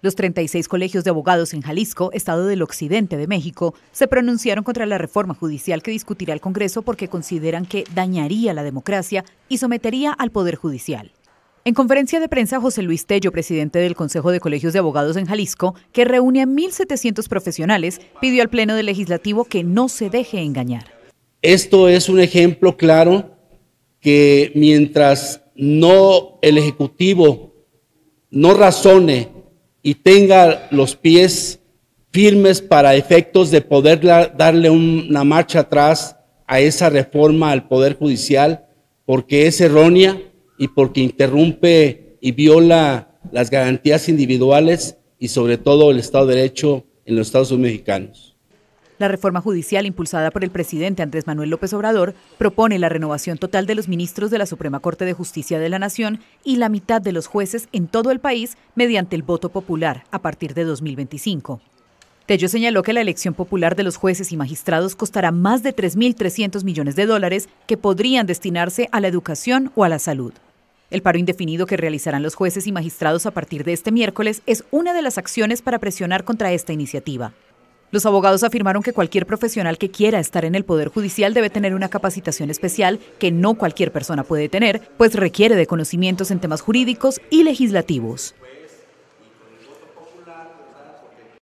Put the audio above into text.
Los 36 colegios de abogados en Jalisco, estado del occidente de México, se pronunciaron contra la reforma judicial que discutirá el Congreso porque consideran que dañaría la democracia y sometería al Poder Judicial. En conferencia de prensa, José Luis Tello, presidente del Consejo de Colegios de Abogados en Jalisco, que reúne a 1.700 profesionales, pidió al Pleno del Legislativo que no se deje engañar. Esto es un ejemplo claro que mientras no el Ejecutivo no razone y tenga los pies firmes para efectos de poder darle una marcha atrás a esa reforma al Poder Judicial, porque es errónea y porque interrumpe y viola las garantías individuales y sobre todo el Estado de Derecho en los Estados Unidos mexicanos. La reforma judicial impulsada por el presidente Andrés Manuel López Obrador propone la renovación total de los ministros de la Suprema Corte de Justicia de la Nación y la mitad de los jueces en todo el país mediante el voto popular a partir de 2025. Tello señaló que la elección popular de los jueces y magistrados costará más de 3.300 millones de dólares que podrían destinarse a la educación o a la salud. El paro indefinido que realizarán los jueces y magistrados a partir de este miércoles es una de las acciones para presionar contra esta iniciativa. Los abogados afirmaron que cualquier profesional que quiera estar en el Poder Judicial debe tener una capacitación especial que no cualquier persona puede tener, pues requiere de conocimientos en temas jurídicos y legislativos.